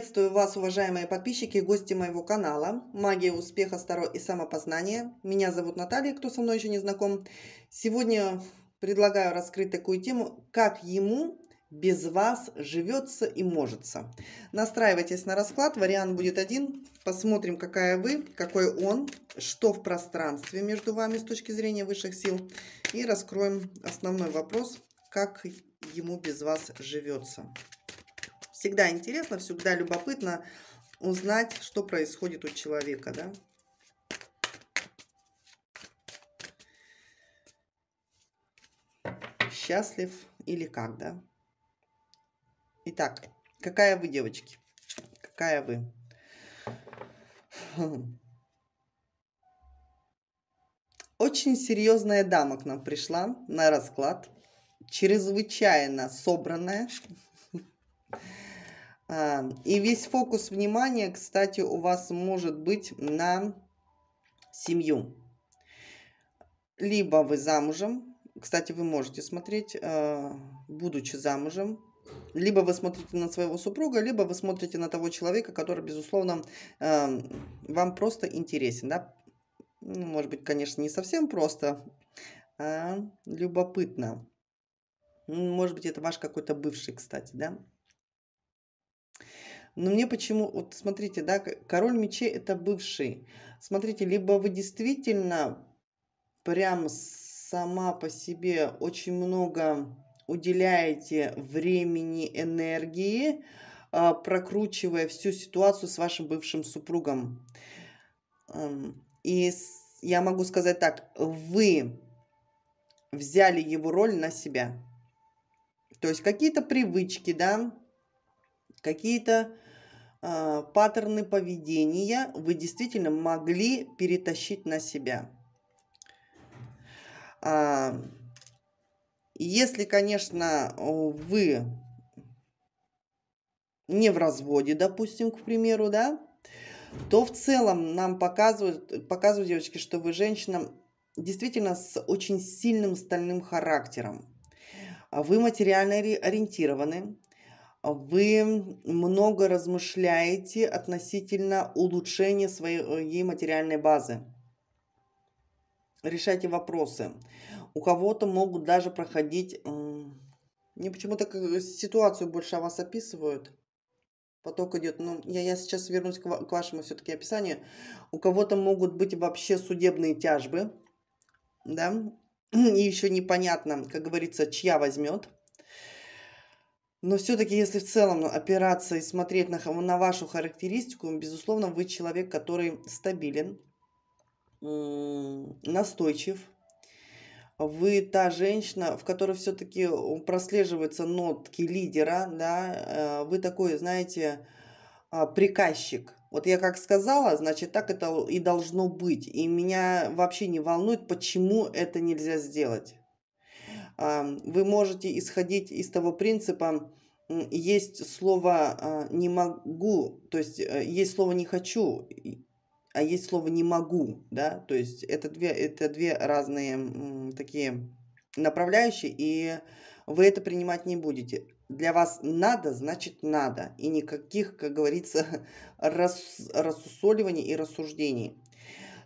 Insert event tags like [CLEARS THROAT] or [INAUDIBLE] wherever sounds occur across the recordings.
Приветствую вас, уважаемые подписчики и гости моего канала «Магия успеха, старо и самопознание». Меня зовут Наталья, кто со мной еще не знаком. Сегодня предлагаю раскрыть такую тему, как ему без вас живется и можется. Настраивайтесь на расклад, вариант будет один. Посмотрим, какая вы, какой он, что в пространстве между вами с точки зрения высших сил. И раскроем основной вопрос, как ему без вас живется всегда интересно, всегда любопытно узнать, что происходит у человека, да. Счастлив или как, да? Итак, какая вы, девочки? Какая вы? Очень серьезная дама к нам пришла на расклад. Чрезвычайно собранная. Эм, и весь фокус внимания, кстати, у вас может быть на семью. Либо вы замужем, кстати, вы можете смотреть, э, будучи замужем, либо вы смотрите на своего супруга, либо вы смотрите на того человека, который, безусловно, эм, вам просто интересен, да? Ну, может быть, конечно, не совсем просто, а любопытно. Может быть, это ваш какой-то бывший, кстати, да? Но мне почему, вот смотрите, да, король мечей это бывший. Смотрите, либо вы действительно прям сама по себе очень много уделяете времени, энергии, а, прокручивая всю ситуацию с вашим бывшим супругом. Эм, и я могу сказать так, вы взяли его роль на себя. То есть какие-то привычки, да, какие-то э, паттерны поведения вы действительно могли перетащить на себя. А, если, конечно, вы не в разводе, допустим, к примеру, да, то в целом нам показывают, показывают девочки, что вы женщина действительно с очень сильным стальным характером. Вы материально ориентированы, вы много размышляете относительно улучшения своей материальной базы. Решайте вопросы. У кого-то могут даже проходить... Мне почему-то э, ситуацию больше о вас описывают. Поток идет. Ну, я, я сейчас вернусь к, к вашему все-таки описанию. У кого-то могут быть вообще судебные тяжбы. Да? [CLEARS THROAT] И еще непонятно, как говорится, чья возьмет. Но все-таки, если в целом опираться и смотреть на, на вашу характеристику, безусловно, вы человек, который стабилен, настойчив. Вы та женщина, в которой все-таки прослеживаются нотки лидера, да, э, вы такой, знаете, а, приказчик. Вот я как сказала, значит, так это и должно быть. И меня вообще не волнует, почему это нельзя сделать вы можете исходить из того принципа, есть слово а, «не могу», то есть э, есть слово «не хочу», а есть слово «не могу», да, то есть это две, это две разные такие направляющие, и вы это принимать не будете. Для вас надо, значит надо, и никаких, как говорится, [LAUGHS] рас, рассусоливаний и рассуждений.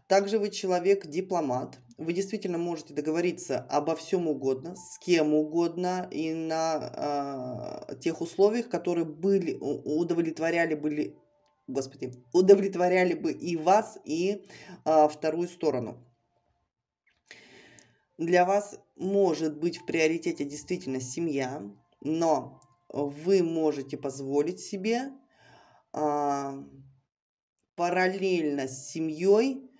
Также вы человек-дипломат, вы действительно можете договориться обо всем угодно, с кем угодно и на э, тех условиях, которые были, удовлетворяли были, господи, удовлетворяли бы и вас, и э, вторую сторону. Для вас может быть в приоритете действительно семья, но вы можете позволить себе э, параллельно с семьей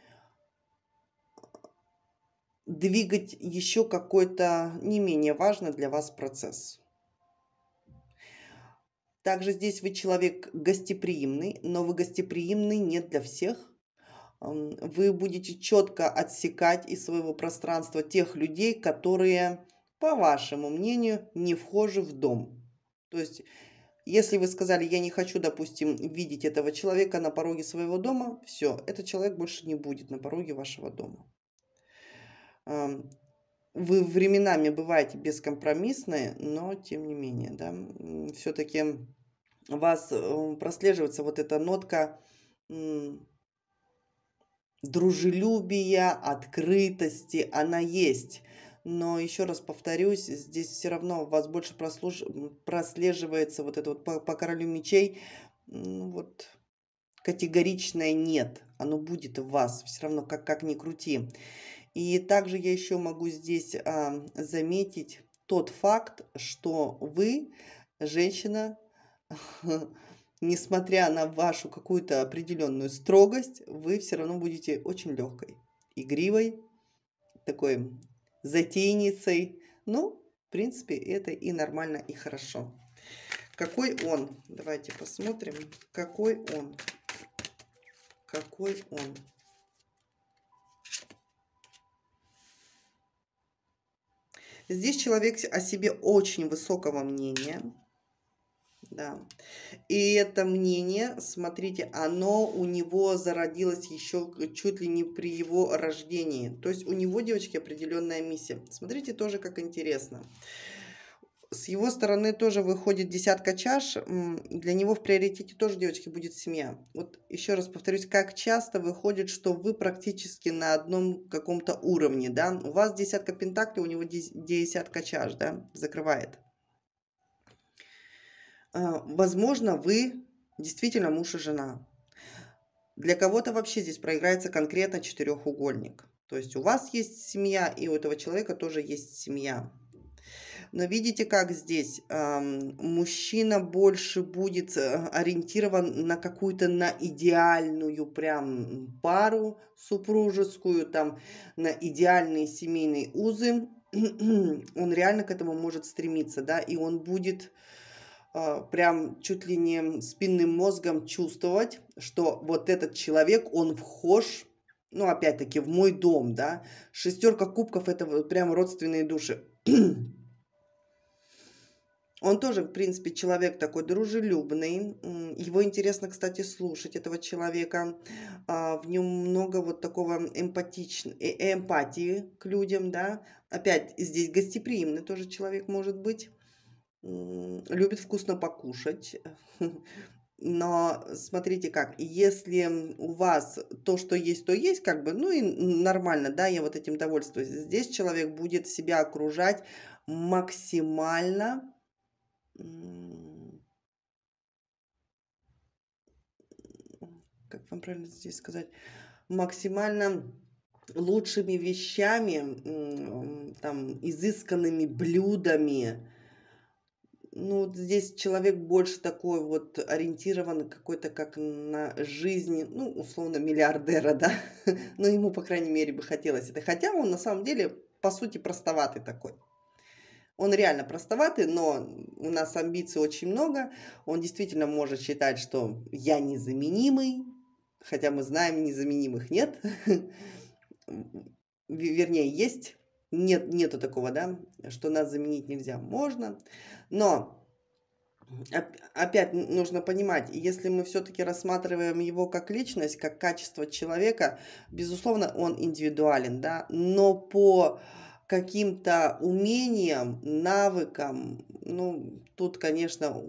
двигать еще какой-то не менее важный для вас процесс. Также здесь вы человек гостеприимный, но вы гостеприимный не для всех. Вы будете четко отсекать из своего пространства тех людей, которые, по вашему мнению, не вхожи в дом. То есть, если вы сказали, я не хочу, допустим, видеть этого человека на пороге своего дома, все, этот человек больше не будет на пороге вашего дома вы временами бываете бескомпромиссны, но тем не менее, да, все-таки у вас э, прослеживается вот эта нотка дружелюбия, открытости, она есть. Но еще раз повторюсь, здесь все равно у вас больше прослуж... прослеживается вот это вот по, по королю мечей, ну вот категоричное нет, оно будет в вас все равно, как, как ни крути. И также я еще могу здесь а, заметить тот факт, что вы, женщина, [LAUGHS] несмотря на вашу какую-то определенную строгость, вы все равно будете очень легкой, игривой, такой затейницей. Ну, в принципе, это и нормально, и хорошо. Какой он? Давайте посмотрим. Какой он? Какой он? Здесь человек о себе очень высокого мнения. Да. И это мнение, смотрите, оно у него зародилось еще чуть ли не при его рождении. То есть у него, девочки, определенная миссия. Смотрите тоже, как интересно. Интересно с его стороны тоже выходит десятка чаш, для него в приоритете тоже, девочки, будет семья. Вот еще раз повторюсь, как часто выходит, что вы практически на одном каком-то уровне, да, у вас десятка пентаклей, у него десятка чаш, да, закрывает. А, возможно, вы действительно муж и жена. Для кого-то вообще здесь проиграется конкретно четырехугольник. То есть у вас есть семья, и у этого человека тоже есть семья. Но видите, как здесь мужчина больше будет э, ориентирован на какую-то, на идеальную прям пару супружескую, там, на идеальные семейные узы. [CLEARS THROAT] он реально к этому может стремиться, да, и он будет э, прям чуть ли не спинным мозгом чувствовать, что вот этот человек, он вхож, ну, опять-таки, в мой дом, да. Шестерка кубков – это прям родственные души. [CLEARS THROAT] Он тоже, в принципе, человек такой дружелюбный. Его интересно, кстати, слушать этого человека. А, в нем много вот такого эмпатич... Э, эмпатии к людям, да. Опять здесь гостеприимный тоже человек может быть. Любит вкусно покушать. [LAUGHS] Но смотрите как, если у вас то, что есть, то есть, как бы, ну и нормально, да, я вот этим довольствуюсь. Здесь человек будет себя окружать максимально как вам правильно здесь сказать, максимально лучшими вещами, там, изысканными блюдами. Ну, вот здесь человек больше такой вот ориентирован какой-то как на жизни, ну, условно, миллиардера, да? [LAUGHS] Но ему, по крайней мере, бы хотелось это. Хотя он на самом деле, по сути, простоватый такой. Он реально простоватый, но у нас амбиций очень много. Он действительно может считать, что я незаменимый, хотя мы знаем, незаменимых нет. [LAUGHS] Вернее, есть. Нет, нету такого, да, что нас заменить нельзя. Можно. Но опять нужно понимать, если мы все-таки рассматриваем его как личность, как качество человека, безусловно, он индивидуален, да, но по каким-то умением, навыком, ну, тут, конечно,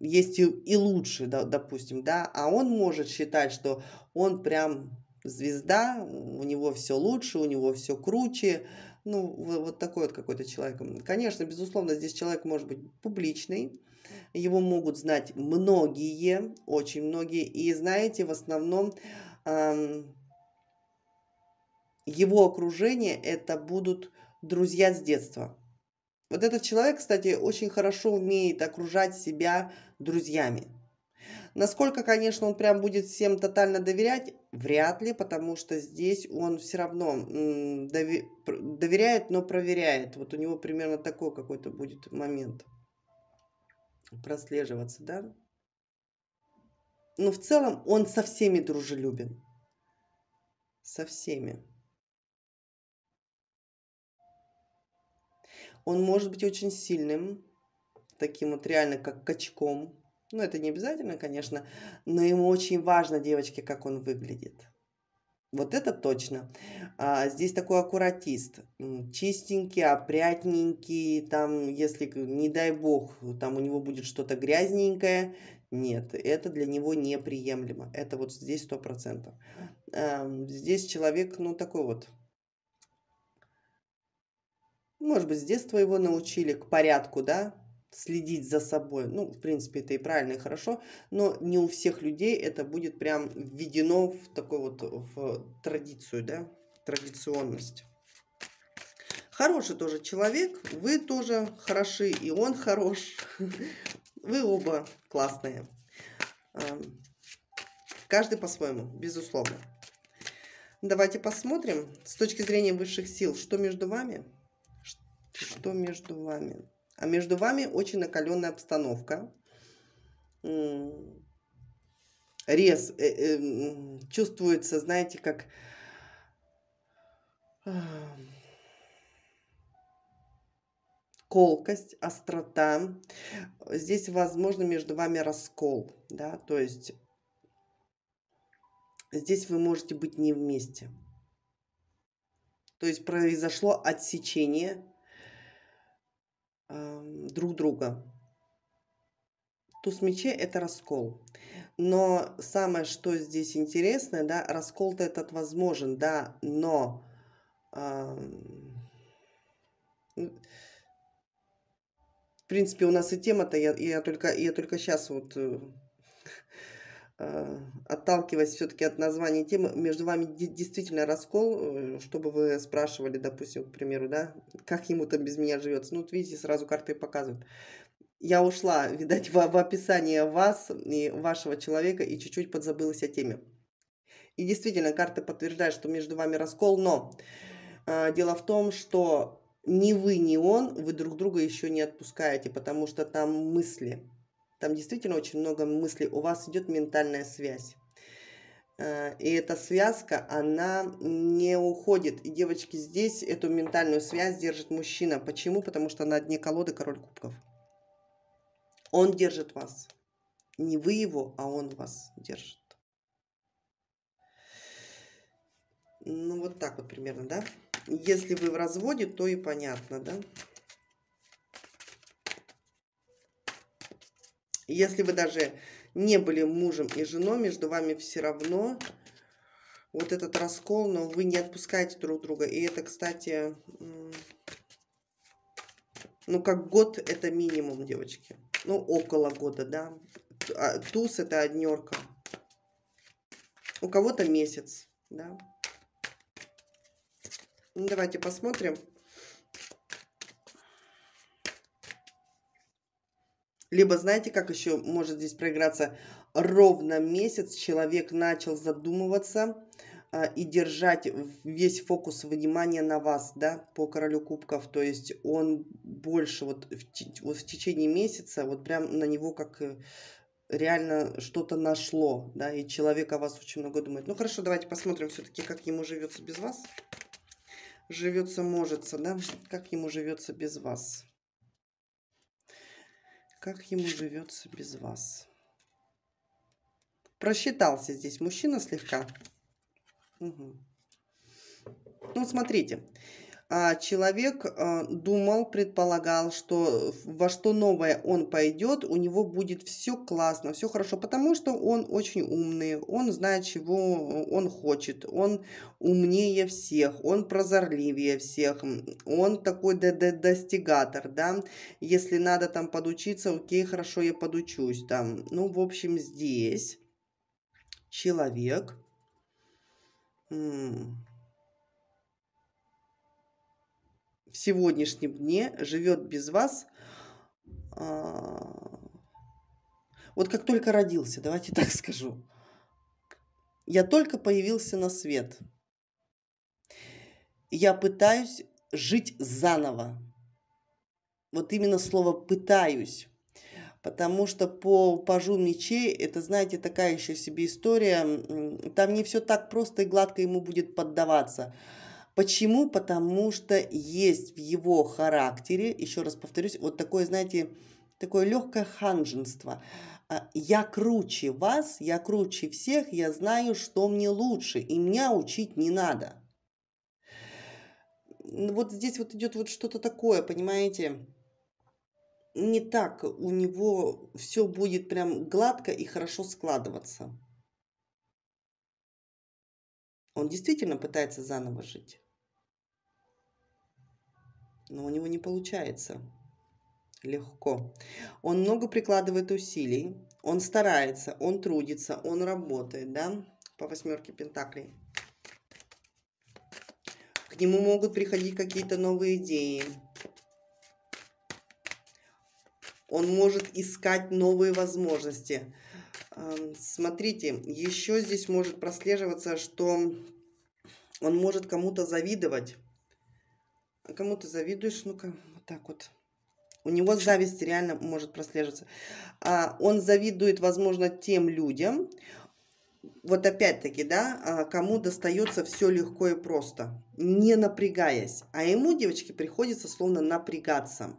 есть и, и лучше, да, допустим, да, а он может считать, что он прям звезда, у него все лучше, у него все круче, ну, вот такой вот какой-то человек. Конечно, безусловно, здесь человек может быть публичный, его могут знать многие, очень многие, и знаете, в основном эм, его окружение это будут друзья с детства. Вот этот человек, кстати, очень хорошо умеет окружать себя друзьями. Насколько, конечно, он прям будет всем тотально доверять, вряд ли, потому что здесь он все равно доверяет, но проверяет. Вот у него примерно такой какой-то будет момент прослеживаться, да? Но в целом он со всеми дружелюбен. Со всеми. Он может быть очень сильным, таким вот реально как качком. Ну, это не обязательно, конечно, но ему очень важно, девочки, как он выглядит. Вот это точно. А, здесь такой аккуратист. Чистенький, опрятненький. Там, если, не дай бог, там у него будет что-то грязненькое. Нет, это для него неприемлемо. Это вот здесь сто процентов. А, здесь человек, ну, такой вот может быть, с детства его научили к порядку, да, следить за собой. Ну, в принципе, это и правильно, и хорошо, но не у всех людей это будет прям введено в такую вот в традицию, да, традиционность. Хороший тоже человек, вы тоже хороши, и он хорош. [LAUGHS] Вы оба классные. Эм, каждый по-своему, безусловно. Давайте посмотрим с точки зрения высших сил, что между вами – что между вами? А между вами очень накаленная обстановка. Рез э, э, чувствуется, знаете, как колкость, острота. Здесь, возможно, между вами раскол, да, то есть здесь вы можете быть не вместе. То есть произошло отсечение друг друга. Туз мечей – это раскол. Но самое, что здесь интересное, да, раскол-то этот возможен, да, но э, в принципе у нас и тема-то, я, я, только, я только сейчас вот э, Э, отталкиваясь все-таки от названия темы, между вами действительно раскол, э, чтобы вы спрашивали, допустим, к примеру, да, как ему там без меня живется. Ну, вот видите, сразу карты показывают. Я ушла, видать, [LAUGHS] в, в описание вас и вашего человека и чуть-чуть подзабылась о теме. И действительно, карты подтверждают, что между вами раскол, но э, дело в том, что ни вы, ни он, вы друг друга еще не отпускаете, потому что там мысли, там действительно очень много мыслей. У вас идет ментальная связь. Э, и эта связка, она не уходит. И девочки здесь эту ментальную связь держит мужчина. Почему? Потому что на дне колоды король кубков. Он держит вас. Не вы его, а он вас держит. Ну, вот так вот примерно, да? Если вы в разводе, то и понятно, да? Если вы даже не были мужем и женой, между вами все равно вот этот раскол, но вы не отпускаете друг друга. И это, кстати, ну, как год это минимум, девочки. Ну, около года, да. А, туз это однерка. У кого-то месяц, да. Ну, давайте посмотрим. Либо знаете, как еще может здесь проиграться? Ровно месяц человек начал задумываться э, и держать весь фокус внимания на вас, да, по королю кубков. То есть он больше вот в, вот в течение месяца, вот прям на него как э, реально что-то нашло, да, и человек о вас очень много думает. Ну хорошо, давайте посмотрим все-таки, как ему живется без вас. Живется, можется, да, как ему живется без вас. Как ему живется без вас? Просчитался здесь мужчина слегка. Угу. Ну, смотрите. Смотрите. А человек а, думал, предполагал, что во что новое он пойдет, у него будет все классно, все хорошо, потому что он очень умный, он знает, чего он хочет, он умнее всех, он прозорливее всех, он такой д -д достигатор, да, если надо там подучиться, окей, хорошо, я подучусь там. Ну, в общем, здесь человек... в сегодняшнем дне живет без вас. А, вот как только родился, давайте [LAUGHS] так скажу. Я только появился на свет. Я пытаюсь жить заново. Вот именно слово «пытаюсь». Потому что по пажу мечей, это, знаете, такая еще себе история. Там не все так просто и гладко ему будет поддаваться. Почему? Потому что есть в его характере, еще раз повторюсь, вот такое, знаете, такое легкое ханженство. А, я круче вас, я круче всех, я знаю, что мне лучше, и меня учить не надо. Вот здесь вот идет вот что-то такое, понимаете? Не так у него все будет прям гладко и хорошо складываться. Он действительно пытается заново жить но у него не получается легко. Он много прикладывает усилий, он старается, он трудится, он работает, да, по восьмерке пентаклей. К нему могут приходить какие-то новые идеи. Он может искать новые возможности. Эм, смотрите, еще здесь может прослеживаться, что он может кому-то завидовать кому ты завидуешь? Ну-ка, вот так вот. У него зависть реально может прослеживаться. А, он завидует, возможно, тем людям, вот опять-таки, да, а, кому достается все легко и просто, не напрягаясь. А ему, девочки, приходится словно напрягаться.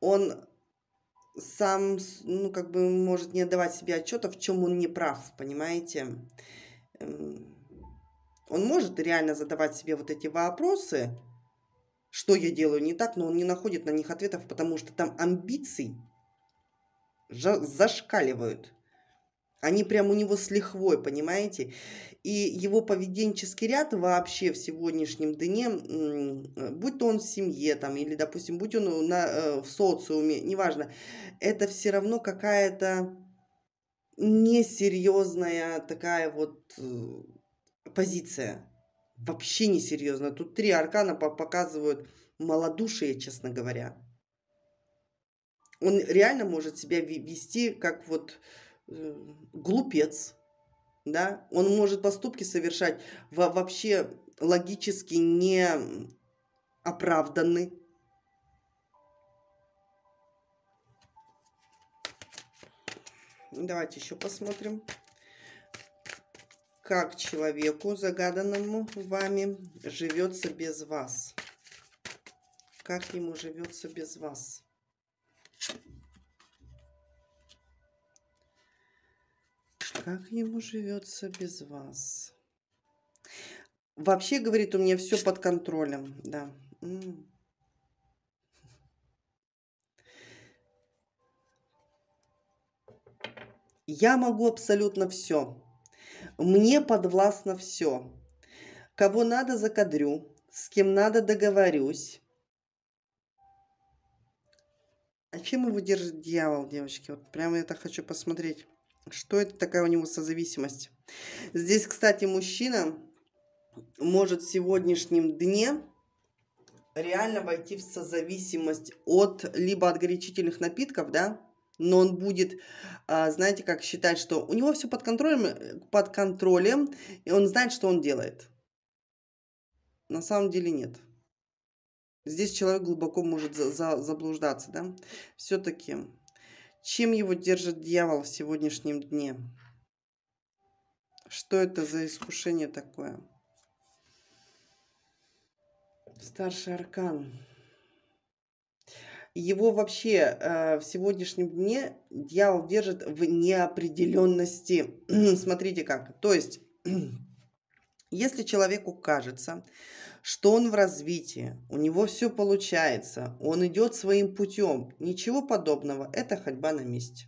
Он сам, ну, как бы, может не отдавать себе отчета, в чем он не прав, Понимаете? Эм, он может реально задавать себе вот эти вопросы, что я делаю не так, но он не находит на них ответов, потому что там амбиции зашкаливают. Они прям у него с лихвой, понимаете? И его поведенческий ряд вообще в сегодняшнем дне, будь то он в семье там, или, допустим, будь он на, э, в социуме, неважно, это все равно какая-то несерьезная такая вот э, позиция вообще несерьезная. Тут три аркана показывают малодушие, честно говоря. Он реально может себя вести как вот э, глупец, да? Он может поступки совершать вообще логически не оправданы. Давайте еще посмотрим как человеку, загаданному вами, живется без вас. Как ему живется без вас. Как ему живется без вас. Вообще, говорит, у меня все под контролем, да. Я могу абсолютно все. Мне подвластно все. Кого надо, закадрю. С кем надо, договорюсь. А чем его держит дьявол, девочки? Вот прямо это хочу посмотреть. Что это такая у него созависимость? Здесь, кстати, мужчина может в сегодняшнем дне реально войти в созависимость от либо от горячительных напитков, да, но он будет, а, знаете, как считать, что у него все под контролем, э, под контролем, и он знает, что он делает. На самом деле нет. Здесь человек глубоко может за за заблуждаться, да? Все-таки, чем его держит дьявол в сегодняшнем дне? Что это за искушение такое? Старший аркан его вообще э, в сегодняшнем дне дьявол держит в неопределенности. [CLEARS THROAT] Смотрите как. То есть, [CLEARS THROAT] если человеку кажется, что он в развитии, у него все получается, он идет своим путем, ничего подобного, это ходьба на месте.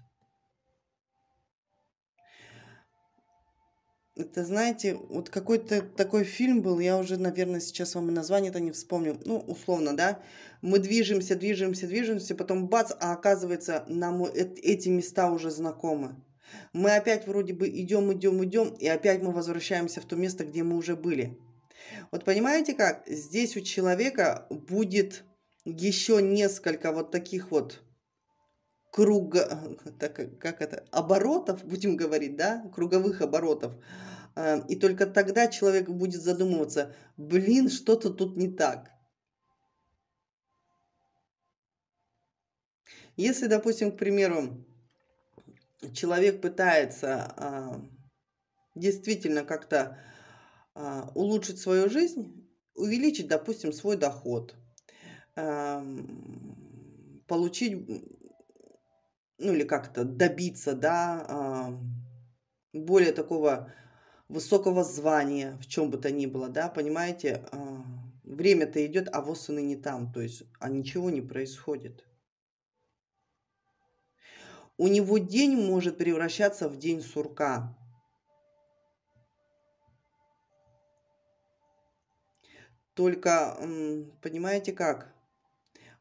это, знаете, вот какой-то такой фильм был, я уже, наверное, сейчас вам и название-то не вспомню. Ну, условно, да. Мы движемся, движемся, движемся, потом бац, а оказывается, нам эти места уже знакомы. Мы опять вроде бы идем, идем, идем, и опять мы возвращаемся в то место, где мы уже были. Вот понимаете как? Здесь у человека будет еще несколько вот таких вот круга, [LAUGHS] так, как это, оборотов, будем говорить, да, круговых оборотов. Э, и только тогда человек будет задумываться, блин, что-то тут не так. Если, допустим, к примеру, человек пытается а, действительно как-то а, улучшить свою жизнь, увеличить, допустим, свой доход, эм, получить ну или как-то добиться, да, более такого высокого звания, в чем бы то ни было, да, понимаете, а, время-то идет, а вот сыны не там, то есть, а ничего не происходит. У него день может превращаться в день сурка. Только, понимаете как,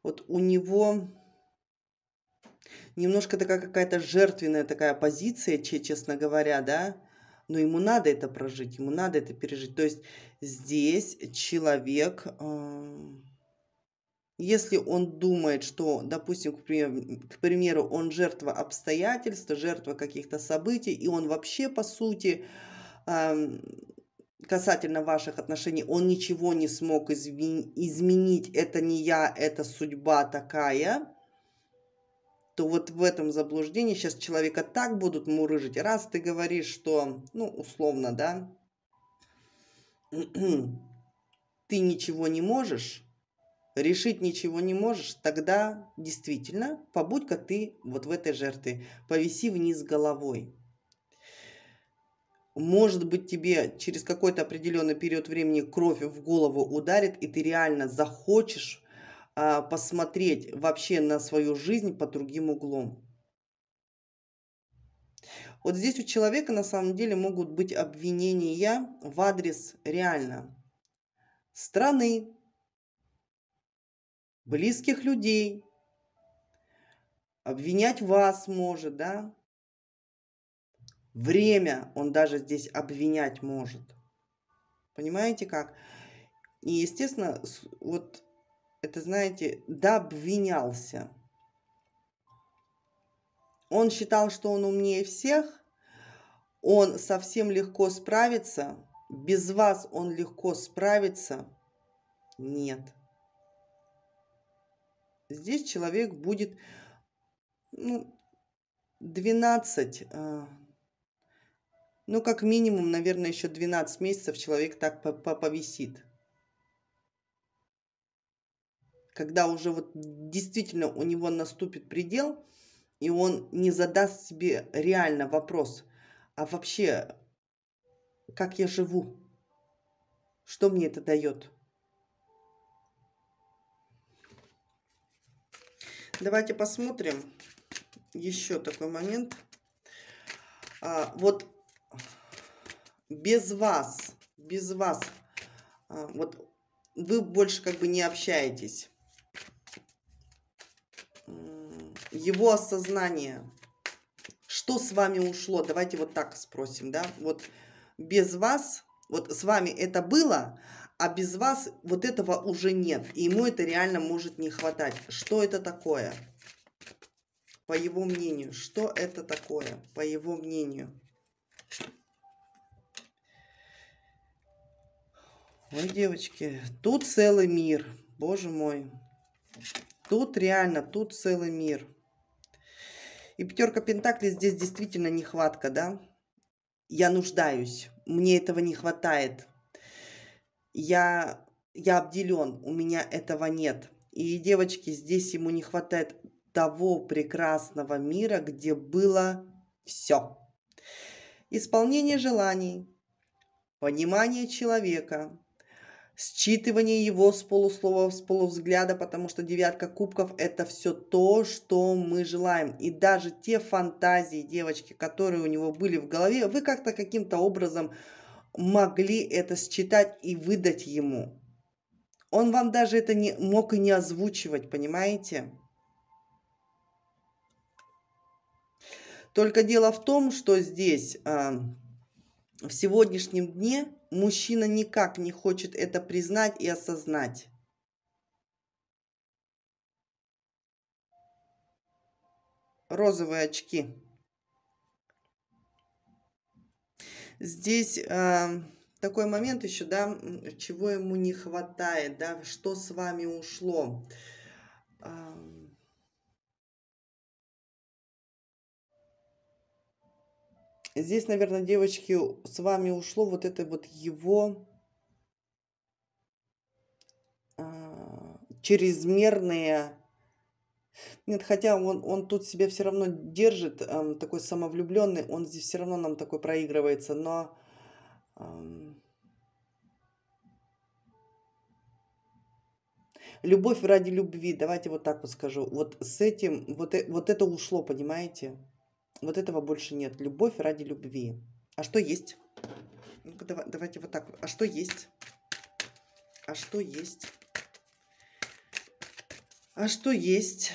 вот у него Немножко такая какая-то жертвенная такая позиция, честно говоря, да, но ему надо это прожить, ему надо это пережить. То есть здесь человек, если он думает, что, допустим, к примеру, он жертва обстоятельств, жертва каких-то событий, и он вообще, по сути, касательно ваших отношений, он ничего не смог изменить, это не я, это судьба такая, то вот в этом заблуждении сейчас человека так будут мурыжить. Раз ты говоришь, что, ну, условно, да, [CLEARS THROAT] ты ничего не можешь, решить ничего не можешь, тогда действительно побудь-ка ты вот в этой жертве, повиси вниз головой. Может быть, тебе через какой-то определенный период времени кровь в голову ударит, и ты реально захочешь а, посмотреть вообще на свою жизнь под другим углом. Вот здесь у человека на самом деле могут быть обвинения в адрес реально страны, близких людей, обвинять вас может, да, время он даже здесь обвинять может. Понимаете как? И, естественно, вот это, знаете, да Он считал, что он умнее всех, он совсем легко справится, без вас он легко справится. Нет. Здесь человек будет ну, 12, э, ну как минимум, наверное, еще 12 месяцев человек так повисит когда уже вот действительно у него наступит предел, и он не задаст себе реально вопрос, а вообще, как я живу? Что мне это дает? Давайте посмотрим еще такой момент. А, вот без вас, без вас, а, вот вы больше как бы не общаетесь его осознание. Что с вами ушло? Давайте вот так спросим, да? Вот без вас, вот с вами это было, а без вас вот этого уже нет. И ему это реально может не хватать. Что это такое? По его мнению. Что это такое? По его мнению. Ой, девочки, тут целый мир. Боже мой. Тут реально, тут целый мир. И пятерка пентаклей здесь действительно нехватка, да? Я нуждаюсь, мне этого не хватает. Я, я обделен, у меня этого нет. И, девочки, здесь ему не хватает того прекрасного мира, где было все. Исполнение желаний, понимание человека, считывание его с полуслова, с полувзгляда, потому что девятка кубков – это все то, что мы желаем. И даже те фантазии девочки, которые у него были в голове, вы как-то каким-то образом могли это считать и выдать ему. Он вам даже это не мог и не озвучивать, понимаете? Только дело в том, что здесь... А, в сегодняшнем дне мужчина никак не хочет это признать и осознать. Розовые очки. Здесь э, такой момент еще, да, чего ему не хватает, да, что с вами ушло. Э, Здесь, наверное, девочки, с вами ушло вот это вот его а, чрезмерные... Нет, хотя он, он тут себя все равно держит, эм, такой самовлюбленный, он здесь все равно нам такой проигрывается, но... Эм, любовь ради любви, давайте вот так вот скажу. Вот с этим, вот, э, вот это ушло, понимаете? Вот этого больше нет. Любовь ради любви. А что есть? Ну-ка, давай, давайте вот так. А что есть? А что есть? А что есть?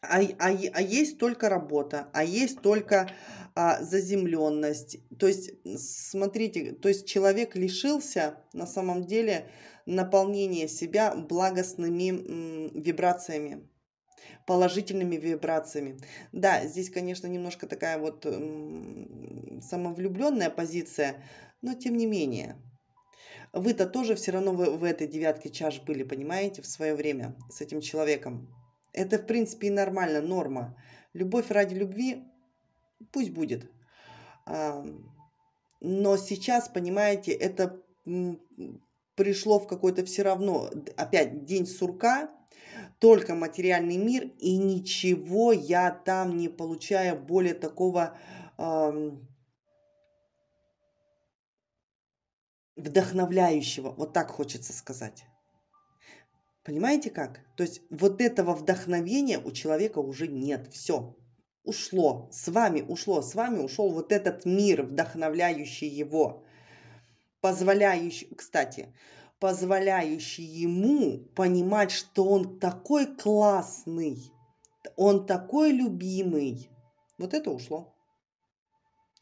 А, а, а есть только работа, а есть только а, заземленность. То есть, смотрите, то есть человек лишился на самом деле наполнения себя благостными м, вибрациями положительными вибрациями. Да, здесь, конечно, немножко такая вот эм, самовлюбленная позиция, но тем не менее. Вы-то тоже все равно вы в этой девятке чаш были, понимаете, в свое время с этим человеком. Это, в принципе, и нормально, норма. Любовь ради любви пусть будет. Но сейчас, понимаете, это пришло в какой-то все равно, опять, день сурка – только материальный мир, и ничего я там не получаю более такого э, вдохновляющего, вот так хочется сказать. Понимаете как? То есть вот этого вдохновения у человека уже нет. Все. Ушло. С вами ушло. С вами ушел вот этот мир, вдохновляющий его. Позволяющий... Кстати, позволяющий ему понимать, что он такой классный, он такой любимый. Вот это ушло.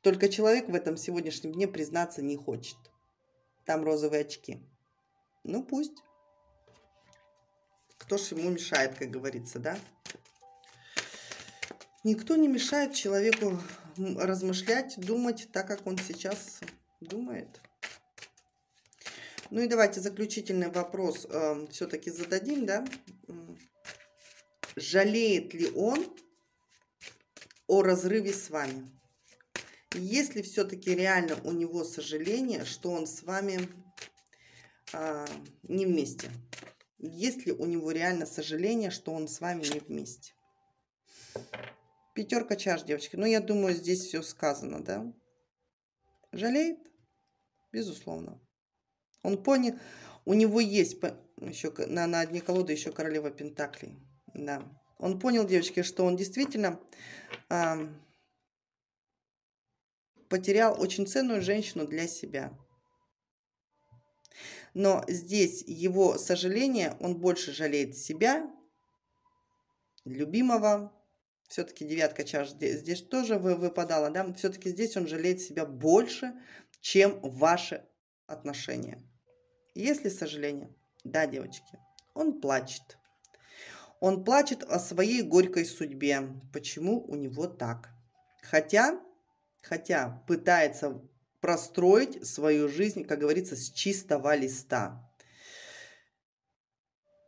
Только человек в этом сегодняшнем дне признаться не хочет. Там розовые очки. Ну пусть. Кто ж ему мешает, как говорится, да? Никто не мешает человеку размышлять, думать так, как он сейчас думает. Ну и давайте заключительный вопрос э, эм, все-таки зададим, да? Жалеет ли он о разрыве с вами? Если все-таки реально у него сожаление, что он с вами э, не вместе? Есть ли у него реально сожаление, что он с вами не вместе? Пятерка чаш, девочки. Ну, я думаю, здесь все сказано, да? Жалеет? Безусловно. Он понял, у него есть еще на, на одни колоды еще королева Пентаклей. Да. Он понял, девочки, что он действительно э, потерял очень ценную женщину для себя. Но здесь его сожаление, он больше жалеет себя, любимого. Все-таки девятка чаш здесь, здесь тоже выпадала, да? Все-таки здесь он жалеет себя больше, чем ваши отношения. Если сожаление. Да, девочки, он плачет. Он плачет о своей горькой судьбе. Почему у него так? Хотя, хотя пытается простроить свою жизнь, как говорится, с чистого листа.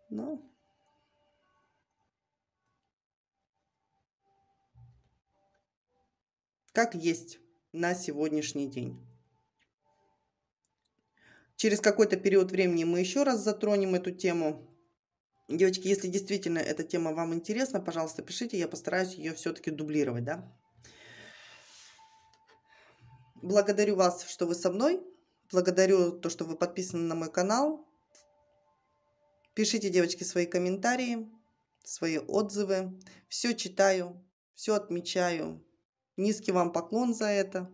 Но как есть на сегодняшний день. Через какой-то период времени мы еще раз затронем эту тему. Девочки, если действительно эта тема вам интересна, пожалуйста, пишите, я постараюсь ее все-таки дублировать, да? Благодарю вас, что вы со мной. Благодарю то, что вы подписаны на мой канал. Пишите, девочки, свои комментарии, свои отзывы. Все читаю, все отмечаю. Низкий вам поклон за это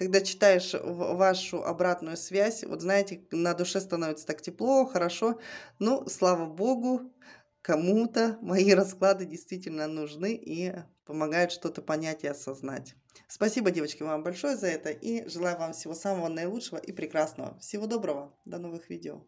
когда читаешь вашу обратную связь, вот знаете, на душе становится так тепло, хорошо. Ну, слава богу, кому-то мои [LAUGHS] расклады действительно нужны и помогают что-то понять и осознать. Спасибо, девочки, вам большое за это и желаю вам всего самого наилучшего и прекрасного. Всего доброго, до новых видео.